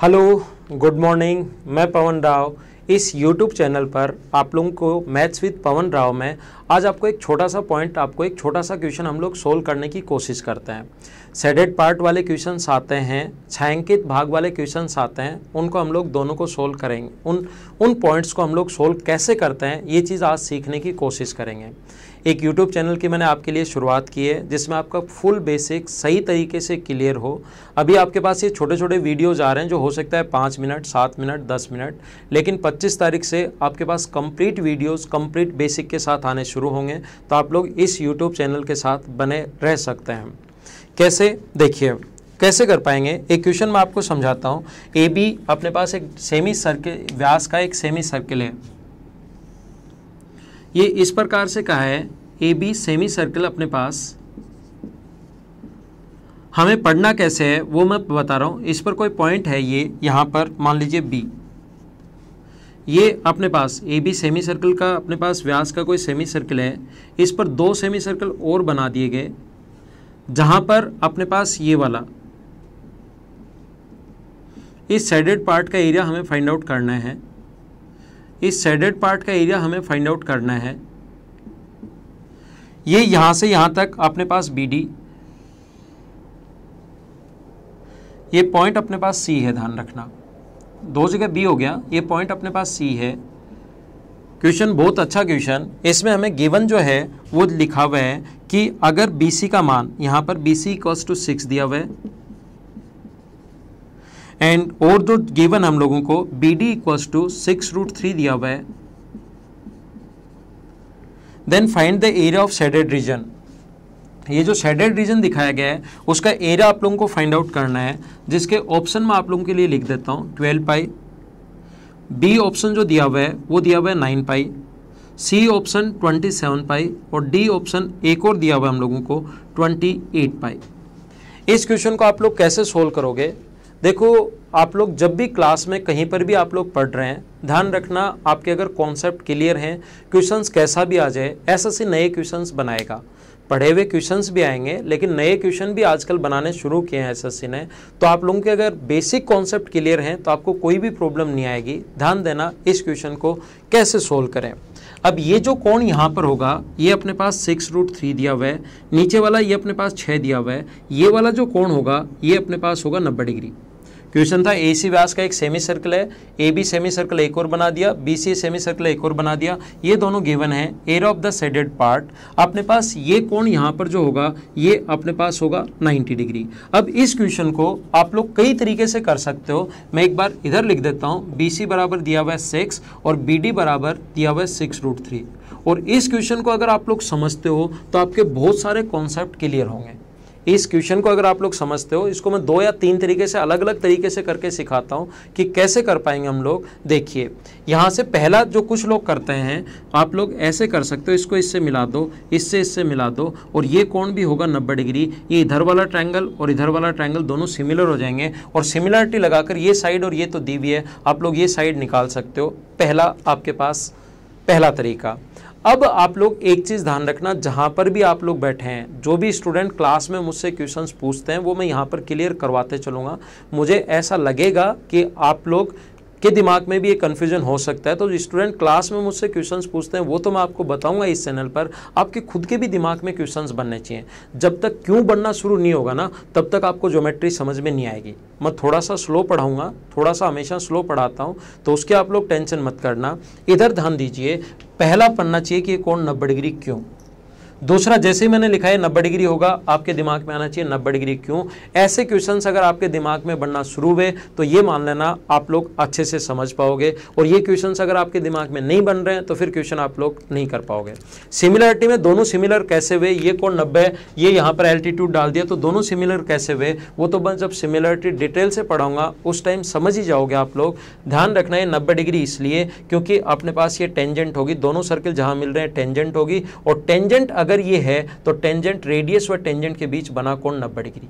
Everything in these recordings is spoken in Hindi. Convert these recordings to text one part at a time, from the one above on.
हेलो गुड मॉर्निंग मैं पवन राव इस यूट्यूब चैनल पर आप लोगों को मैथ्स विद पवन राव में आज आपको एक छोटा सा पॉइंट आपको एक छोटा सा क्वेश्चन हम लोग सोल्व करने की कोशिश करते हैं सेडेड पार्ट वाले क्वेश्चंस आते हैं छायांकित भाग वाले क्वेश्चंस आते हैं उनको हम लोग दोनों को सोल्व करेंगे उन उन पॉइंट्स को हम लोग सोल्व कैसे करते हैं ये चीज़ आज सीखने की कोशिश करेंगे एक यूट्यूब चैनल की मैंने आपके लिए शुरुआत की है जिसमें आपका फुल बेसिक सही तरीके से क्लियर हो अभी आपके पास ये छोटे छोटे वीडियोज़ आ रहे हैं जो हो सकता है पाँच मिनट सात मिनट दस मिनट लेकिन पच्चीस तारीख से आपके पास कंप्लीट वीडियोज़ कंप्लीट बेसिक के साथ आने शुरू होंगे तो आप लोग इस यूट्यूब चैनल के साथ बने रह सकते हैं कैसे देखिए कैसे कर पाएंगे एक क्वेश्चन मैं आपको समझाता हूँ ए बी अपने पास एक सेमी सर्किल व्यास का एक सेमी सर्किल है ये इस प्रकार से कहा है ए बी सेमी सर्कल अपने पास हमें पढ़ना कैसे है वो मैं बता रहा हूँ इस पर कोई पॉइंट है ये यहाँ पर मान लीजिए बी ये अपने पास ए बी सेमी सर्कल का अपने पास व्यास का कोई सेमी सर्कल है इस पर दो सेमी सर्कल और बना दिए गए जहाँ पर अपने पास ये वाला इस शेडेड पार्ट का एरिया हमें फाइंड आउट करना है इस शेडेड पार्ट का एरिया हमें फाइंड आउट करना है ये यहां से यहां तक अपने पास बी डी ये पॉइंट अपने पास सी है ध्यान रखना दो जगह बी हो गया ये पॉइंट अपने पास सी है क्वेश्चन बहुत अच्छा क्वेश्चन इसमें हमें गिवन जो है वो लिखा हुआ है कि अगर बी सी का मान यहां पर B C equals to six दिया हुआ है एंड और जो गिवन हम लोगों को B D equals to six root three दिया हुआ है then find the area of shaded region ये जो शेडेड रीजन दिखाया गया है उसका एरिया आप लोगों को फाइंड आउट करना है जिसके ऑप्शन में आप लोगों के लिए लिख देता हूँ ट्वेल्व पाई बी ऑप्शन जो दिया हुआ है वो दिया हुआ है nine pi C option twenty seven pi और डी ऑप्शन एक और दिया हुआ है हम लोगों को ट्वेंटी एट पाई इस क्वेश्चन को आप लोग कैसे सोल्व करोगे देखो आप लोग जब भी क्लास में कहीं पर भी आप लोग पढ़ रहे हैं ध्यान रखना आपके अगर कॉन्सेप्ट क्लियर हैं क्वेश्चंस कैसा भी आ जाए ऐसा से नए क्वेश्चंस बनाएगा पढ़े हुए क्वेश्चंस भी आएंगे लेकिन नए क्वेश्चन भी आजकल बनाने शुरू किए हैं एस ने तो आप लोगों के अगर बेसिक कॉन्सेप्ट क्लियर हैं तो आपको कोई भी प्रॉब्लम नहीं आएगी ध्यान देना इस क्वेश्चन को कैसे सोल्व करें अब ये जो कोण यहाँ पर होगा ये अपने पास सिक्स रूट थ्री दिया हुआ है नीचे वाला ये अपने पास छः दिया हुआ है ये वाला जो कोण होगा ये अपने पास होगा नब्बे डिग्री क्वेश्चन था ए सी व्यास का एक सेमी सर्कल है ए बी सेमी सर्कल एक और बना दिया बी सी सेमी सर्कल एक और बना दिया ये दोनों गिवन है area of the shaded part अपने पास ये कोण यहाँ पर जो होगा ये अपने पास होगा 90 डिग्री अब इस क्वेश्चन को आप लोग कई तरीके से कर सकते हो मैं एक बार इधर लिख देता हूँ बी सी बराबर दिया हुआ है सिक्स और बी डी बराबर दिया हुआ है सिक्स रूट थ्री और इस क्वेश्चन को अगर आप लोग समझते हो तो आपके बहुत सारे कॉन्सेप्ट क्लियर होंगे इस क्वेश्चन को अगर आप लोग समझते हो इसको मैं दो या तीन तरीके से अलग अलग तरीके से करके सिखाता हूँ कि कैसे कर पाएंगे हम लोग देखिए यहाँ से पहला जो कुछ लोग करते हैं आप लोग ऐसे कर सकते हो इसको इससे मिला दो इससे इससे मिला दो और ये कौन भी होगा नब्बे डिग्री ये इधर वाला ट्रैंगल और इधर वाला ट्रैंगल दोनों सिमिलर हो जाएंगे और सिमिलरिटी लगाकर ये साइड और ये तो दी हुई है आप लोग ये साइड निकाल सकते हो पहला आपके पास पहला तरीका अब आप लोग एक चीज़ ध्यान रखना जहां पर भी आप लोग बैठे हैं जो भी स्टूडेंट क्लास में मुझसे क्वेश्चंस पूछते हैं वो मैं यहाँ पर क्लियर करवाते चलूंगा मुझे ऐसा लगेगा कि आप लोग के दिमाग में भी एक कन्फ्यूजन हो सकता है तो स्टूडेंट क्लास में मुझसे क्वेश्चन पूछते हैं वो तो मैं आपको बताऊंगा इस चैनल पर आपके खुद के भी दिमाग में क्वेश्चन बनने चाहिए जब तक क्यों बनना शुरू नहीं होगा ना तब तक आपको ज्योमेट्री समझ में नहीं आएगी मैं थोड़ा सा स्लो पढ़ाऊंगा थोड़ा सा हमेशा स्लो पढ़ाता हूँ तो उसके आप लोग टेंशन मत करना इधर ध्यान दीजिए पहला पढ़ना चाहिए कि ये कौन नब्बे डिग्री क्यों दूसरा जैसे ही मैंने लिखा है नब्बे डिग्री होगा आपके दिमाग में आना चाहिए नब्बे डिग्री क्यों ऐसे क्वेश्चन अगर आपके दिमाग में बनना शुरू हुए तो ये मान लेना आप लोग अच्छे से समझ पाओगे और ये क्वेश्चन अगर आपके दिमाग में नहीं बन रहे हैं तो फिर क्वेश्चन आप लोग नहीं कर पाओगे सिमिलरिटी में दोनों सिमिलर कैसे हुए ये कौन नब्बे ये यहाँ पर एल्टीट्यूड डाल दिया तो दोनों सिमिलर कैसे हुए वो तो बस जब सिमिलरिटी डिटेल से पढ़ाऊंगा उस टाइम समझ ही जाओगे आप लोग ध्यान रखना है नब्बे डिग्री इसलिए क्योंकि अपने पास ये टेंजेंट होगी दोनों सर्किल जहाँ मिल रहे हैं टेंजेंट होगी और टेंजेंट अगर ये है तो टेंजेंट रेडियस व टेंजेंट के बीच बना कोण नब्बे डिग्री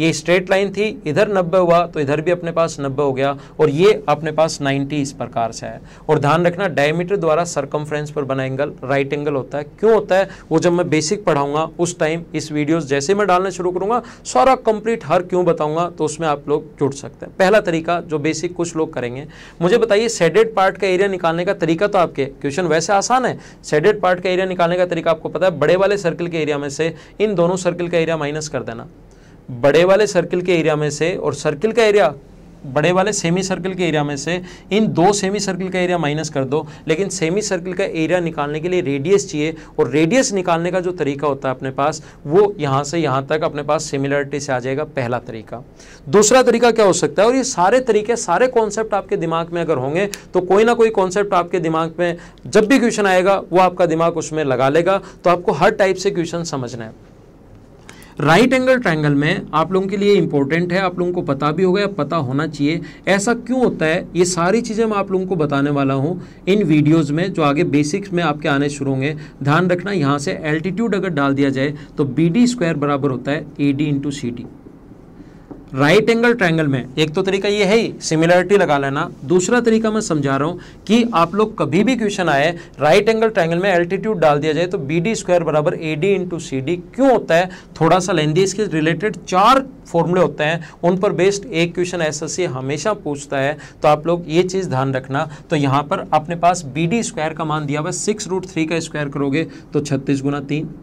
ये स्ट्रेट लाइन थी इधर नब्बे हुआ तो इधर भी अपने पास नब्बे हो गया और ये अपने पास नाइन्टी इस प्रकार से है और ध्यान रखना डायमीटर द्वारा सरकमफ्रेंस पर बना एंगल राइट एंगल होता है क्यों होता है वो जब मैं बेसिक पढ़ाऊंगा उस टाइम इस वीडियोस जैसे मैं डालना शुरू करूंगा सारा कंप्लीट हर क्यों बताऊंगा तो उसमें आप लोग जुट सकते हैं पहला तरीका जो बेसिक कुछ लोग करेंगे मुझे बताइए सेडेड पार्ट का एरिया निकालने का तरीका तो आपके क्वेश्चन वैसे आसान है सेडेड पार्ट का एरिया निकालने का तरीका आपको पता है बड़े वाले सर्कल के एरिया में से इन दोनों सर्कल का एरिया माइनस कर देना बड़े वाले सर्किल के एरिया में से और सर्किल का एरिया बड़े वाले सेमी सर्कल के एरिया में से इन दो सेमी सर्कल का एरिया माइनस कर दो लेकिन सेमी सर्कल का एरिया निकालने के लिए रेडियस चाहिए और रेडियस निकालने का जो तरीका होता है अपने पास वो यहाँ से यहाँ तक अपने पास सिमिलरिटी से आ जाएगा पहला तरीका दूसरा तरीका क्या हो सकता है और ये सारे तरीके सारे कॉन्सेप्ट आपके दिमाग में अगर होंगे तो कोई ना कोई कॉन्सेप्ट आपके दिमाग में जब भी क्वेश्चन आएगा वो आपका दिमाग उसमें लगा लेगा तो आपको हर टाइप से क्वेश्चन समझना है राइट एंगल ट्रायंगल में आप लोगों के लिए इंपॉर्टेंट है आप लोगों को पता भी होगा या पता होना चाहिए ऐसा क्यों होता है ये सारी चीज़ें मैं आप लोगों को बताने वाला हूँ इन वीडियोज़ में जो आगे बेसिक्स में आपके आने शुरू होंगे ध्यान रखना यहाँ से एल्टीट्यूड अगर डाल दिया जाए तो बी डी स्क्वायर बराबर होता है A D into C D right angle triangle में एक तो तरीका ये है ही सिमिलरिटी लगा लेना दूसरा तरीका मैं समझा रहा हूँ कि आप लोग कभी भी क्वेश्चन आए राइट एंगल ट्रायंगल में एल्टीट्यूड डाल दिया जाए तो बी डी स्क्वायर बराबर A D into C D क्यों होता है थोड़ा सा लेंदी इसके रिलेटेड चार फॉर्मूले होते हैं उन पर बेस्ड एक क्वेश्चन एस हमेशा पूछता है तो आप लोग ये चीज़ ध्यान रखना तो यहाँ पर अपने पास बी डी स्क्वायर का मान दिया हुआ सिक्स रूट थ्री का स्क्वायर करोगे तो छत्तीस गुना तीन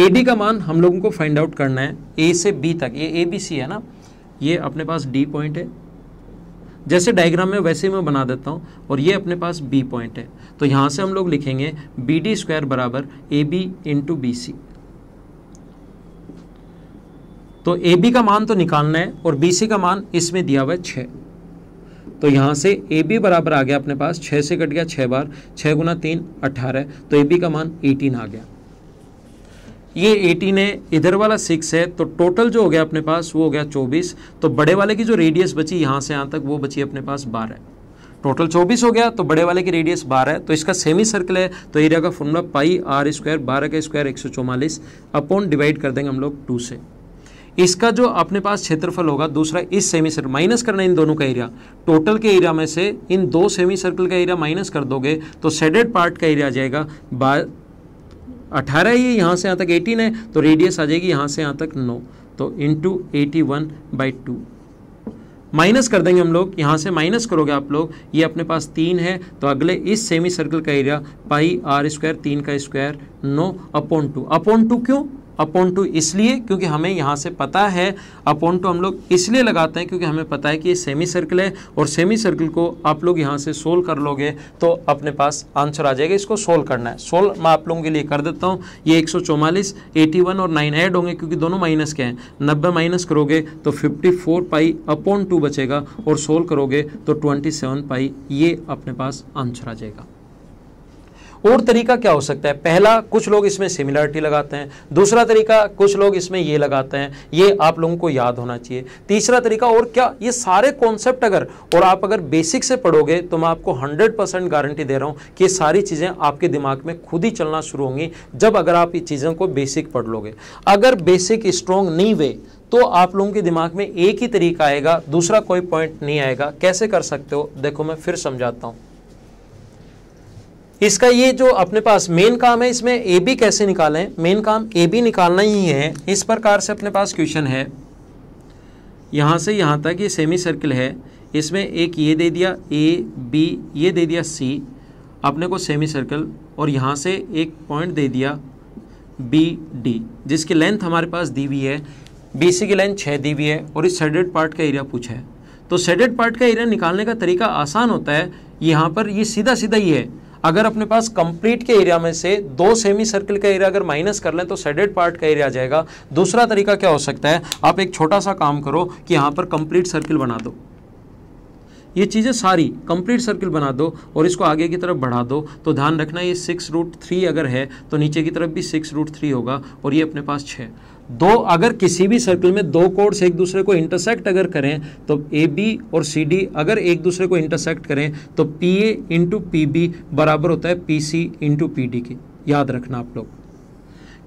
ए डी का मान हम लोगों को फाइंड आउट करना है ए से बी तक ये ए बी सी है ना ये अपने पास डी पॉइंट है जैसे डायग्राम में वैसे ही मैं बना देता हूँ और ये अपने पास बी पॉइंट है तो यहाँ से हम लोग लिखेंगे बी डी स्क्वायर बराबर A B into B C तो ए बी का मान तो निकालना है और बी सी का मान इसमें दिया हुआ है छः तो यहाँ से ए बी बराबर आ गया अपने पास छः से कट गया छः बार छः गुना तीन अट्ठारह तो ए बी का मान एटीन आ गया ये एटीन है इधर वाला सिक्स है तो टोटल जो हो गया अपने पास वो हो गया चौबीस तो बड़े वाले की जो रेडियस बची यहाँ से यहाँ तक वो बची अपने पास बारह टोटल चौबीस हो गया तो बड़े वाले की रेडियस बारह है तो इसका सेमी सर्कल है तो एरिया का फॉर्मूला पाई आर स्क्वायर बारह का स्क्वायर एक सौ चौवालीस अपॉन डिवाइड कर देंगे हम लोग टू से इसका जो अपने पास क्षेत्रफल होगा दूसरा इस सेमी सर्कल माइनस करना इन दोनों का एरिया टोटल के एरिया में से इन दो सेमी सर्कल का एरिया माइनस कर दोगे तो सेडेड पार्ट का एरिया आ जाएगा अठारह ही यहाँ से यहाँ तक एटीन है तो रेडियस आ जाएगी यहाँ से यहाँ तक नो तो into eighty one by two minus कर देंगे हम लोग यहाँ से माइनस करोगे आप लोग ये अपने पास तीन है तो अगले इस सेमी सर्कल का एरिया पाई आर स्क्वायर तीन का स्क्वायर नो अपॉन टू अपॉन टू क्यों अपॉन टू इसलिए क्योंकि हमें यहाँ से पता है अपॉन टू हम लोग इसलिए लगाते हैं क्योंकि हमें पता है कि ये सेमी सर्कल है और सेमी सर्कल को आप लोग यहाँ से सोल्व कर लोगे तो अपने पास आंसर आ जाएगा इसको सोल्व करना है सोल्व मैं आप लोगों के लिए कर देता हूँ ये एक सौ और नाइन ऐड होंगे क्योंकि दोनों माइनस के हैं नब्बे माइनस करोगे तो fifty four pi upon two बचेगा और सोल्व करोगे तो ट्वेंटी सेवन पाई ये अपने पास आंसर आ जाएगा और तरीका क्या हो सकता है पहला कुछ लोग इसमें सिमिलरिटी लगाते हैं दूसरा तरीका कुछ लोग इसमें ये लगाते हैं ये आप लोगों को याद होना चाहिए तीसरा तरीका और क्या ये सारे कॉन्सेप्ट अगर और आप अगर बेसिक से पढ़ोगे तो मैं आपको हंड्रेड परसेंट गारंटी दे रहा हूँ कि ये सारी चीज़ें आपके दिमाग में खुद ही चलना शुरू होंगी जब अगर आप ये चीज़ों को बेसिक पढ़ लोगे अगर बेसिक स्ट्रॉन्ग नहीं हुए तो आप लोगों के दिमाग में एक ही तरीका आएगा दूसरा कोई पॉइंट नहीं आएगा कैसे कर सकते हो देखो मैं फिर समझाता हूँ इसका ये जो अपने पास मेन काम है इसमें ए बी कैसे निकालें मेन काम ए बी निकालना ही है इस प्रकार से अपने पास क्वेश्चन है यहाँ से यहाँ तक ये सेमी सर्किल है इसमें एक ये दे दिया ए बी ये दे दिया सी अपने को सेमी सर्कल और यहाँ से एक पॉइंट दे दिया बी डी जिसकी लेंथ हमारे पास दी हुई है बी सी की लेंथ छः दी हुई है और इस सेडेड पार्ट का एरिया पूछा है तो सेडेड पार्ट का एरिया निकालने का तरीका आसान होता है यहाँ पर ये सीधा सीधा ही है अगर अपने पास कंप्लीट के एरिया में से दो सेमी सर्कल का एरिया अगर माइनस कर लें तो सेडेड पार्ट का एरिया आ जाएगा दूसरा तरीका क्या हो सकता है आप एक छोटा सा काम करो कि यहाँ पर कंप्लीट सर्किल बना दो ये चीज़ें सारी कंप्लीट सर्किल बना दो और इसको आगे की तरफ बढ़ा दो तो ध्यान रखना ये सिक्स रूट थ्री अगर है तो नीचे की तरफ भी सिक्स रूट थ्री होगा और ये अपने पास छः दो अगर किसी भी सर्कल में दो कोड्स एक दूसरे को इंटरसेक्ट अगर करें तो ए बी और सी डी अगर एक दूसरे को इंटरसेक्ट करें तो P A into P B बराबर होता है P C into P D के याद रखना आप लोग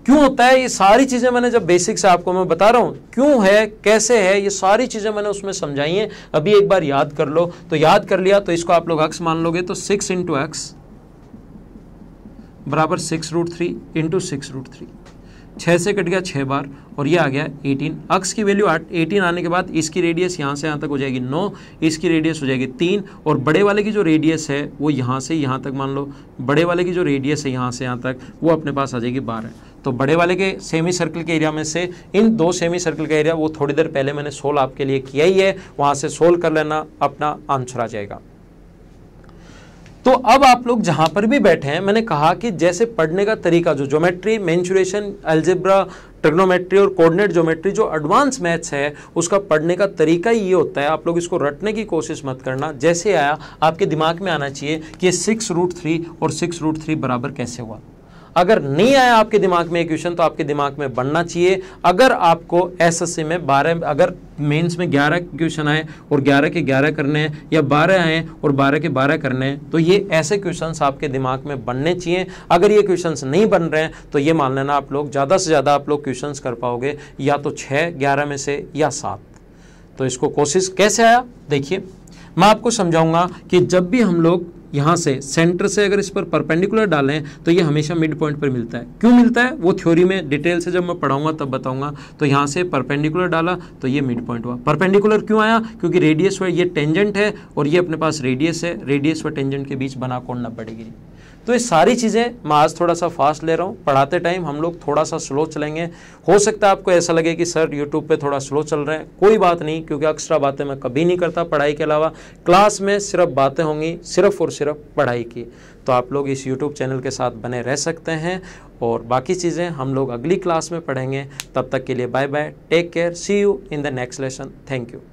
क्यों होता है ये सारी चीज़ें मैंने जब बेसिक से आपको मैं बता रहा हूँ क्यों है कैसे है ये सारी चीज़ें मैंने उसमें समझाई हैं अभी एक बार याद कर लो तो याद कर लिया तो इसको आप लोग एक्स मान लोगे तो सिक्स इंटू एक्स बराबर six root three into six root three छः से कट गया छः बार और ये आ गया एटीन अक्स की वैल्यू एटीन आने के बाद इसकी रेडियस यहाँ से यहाँ तक हो जाएगी नौ इसकी रेडियस हो जाएगी तीन और बड़े वाले की जो रेडियस है वो यहाँ से यहाँ तक मान लो बड़े वाले की जो रेडियस है यहाँ से यहाँ तक वो अपने पास आ जाएगी बारह तो बड़े वाले के सेमी सर्कल के एरिया में से इन दो सेमी सर्कल का एरिया वो थोड़ी देर पहले मैंने सोल्व आपके लिए किया ही है वहाँ से सोल्व कर लेना अपना आंसर आ जाएगा तो अब आप लोग जहाँ पर भी बैठे हैं मैंने कहा कि जैसे पढ़ने का तरीका जो ज्योमेट्री मेंचुरेशन एल्जेब्रा ट्रिग्नोमेट्री और कोऑर्डिनेट ज्योमेट्री जो एडवांस मैथ्स है उसका पढ़ने का तरीका ही ये होता है आप लोग इसको रटने की कोशिश मत करना जैसे आया आपके दिमाग में आना चाहिए कि सिक्स रूट थ्री और सिक्स रूट थ्री बराबर कैसे हुआ अगर नहीं आया आपके दिमाग में क्वेश्चन तो आपके दिमाग में बनना चाहिए अगर आपको एसएससी में बारह अगर मेंस में ग्यारह क्वेश्चन आए और ग्यारह के ग्यारह करने हैं या बारह आए और बारह के बारह करने हैं तो ये ऐसे क्वेश्चंस आपके दिमाग में बनने चाहिए अगर ये क्वेश्चंस नहीं बन रहे हैं तो ये मान लेना आप लोग ज़्यादा से ज़्यादा आप लोग क्वेश्चन कर पाओगे या तो छः ग्यारह में से या सात तो इसको कोशिश कैसे आया देखिए मैं आपको समझाऊंगा कि जब भी हम लोग यहाँ से सेंटर से अगर इस पर परपेंडिकुलर डालें तो ये हमेशा मिड पॉइंट पर मिलता है क्यों मिलता है वो थ्योरी में डिटेल से जब मैं पढ़ाऊंगा तब बताऊंगा तो यहाँ से परपेंडिकुलर डाला तो ये मिड पॉइंट हुआ परपेंडिकुलर क्यों आया क्योंकि रेडियस व ये टेंजेंट है और ये अपने पास रेडियस है रेडियस व टेंजेंट के बीच बना कोड़ना पड़ेगी तो ये सारी चीज़ें मैं आज थोड़ा सा फास्ट ले रहा हूँ पढ़ाते टाइम हम लोग थोड़ा सा स्लो चलेंगे हो सकता है आपको ऐसा लगे कि सर यूट्यूब पे थोड़ा स्लो चल रहे हैं कोई बात नहीं क्योंकि एक्स्ट्रा बातें मैं कभी नहीं करता पढ़ाई के अलावा क्लास में सिर्फ बातें होंगी सिर्फ और सिर्फ पढ़ाई की तो आप लोग इस यूट्यूब चैनल के साथ बने रह सकते हैं और बाकी चीज़ें हम लोग अगली क्लास में पढ़ेंगे तब तक के लिए bye bye take care see you in the next lesson thank you